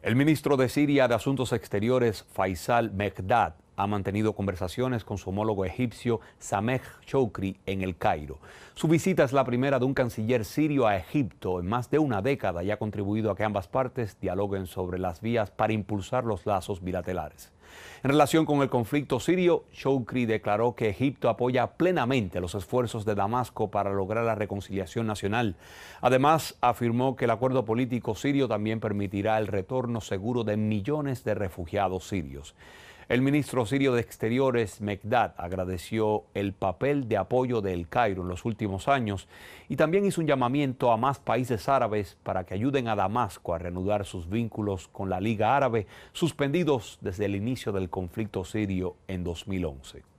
El ministro de Siria de Asuntos Exteriores, Faisal Mekdad, ha mantenido conversaciones con su homólogo egipcio Sameh Choukri, en el Cairo. Su visita es la primera de un canciller sirio a Egipto en más de una década y ha contribuido a que ambas partes dialoguen sobre las vías para impulsar los lazos bilaterales. En relación con el conflicto sirio, Choukri declaró que Egipto apoya plenamente los esfuerzos de Damasco para lograr la reconciliación nacional. Además, afirmó que el acuerdo político sirio también permitirá el retorno seguro de millones de refugiados sirios. El ministro sirio de Exteriores, Mekdad, agradeció el papel de apoyo del Cairo en los últimos años y también hizo un llamamiento a más países árabes para que ayuden a Damasco a reanudar sus vínculos con la Liga Árabe, suspendidos desde el inicio del conflicto sirio en 2011.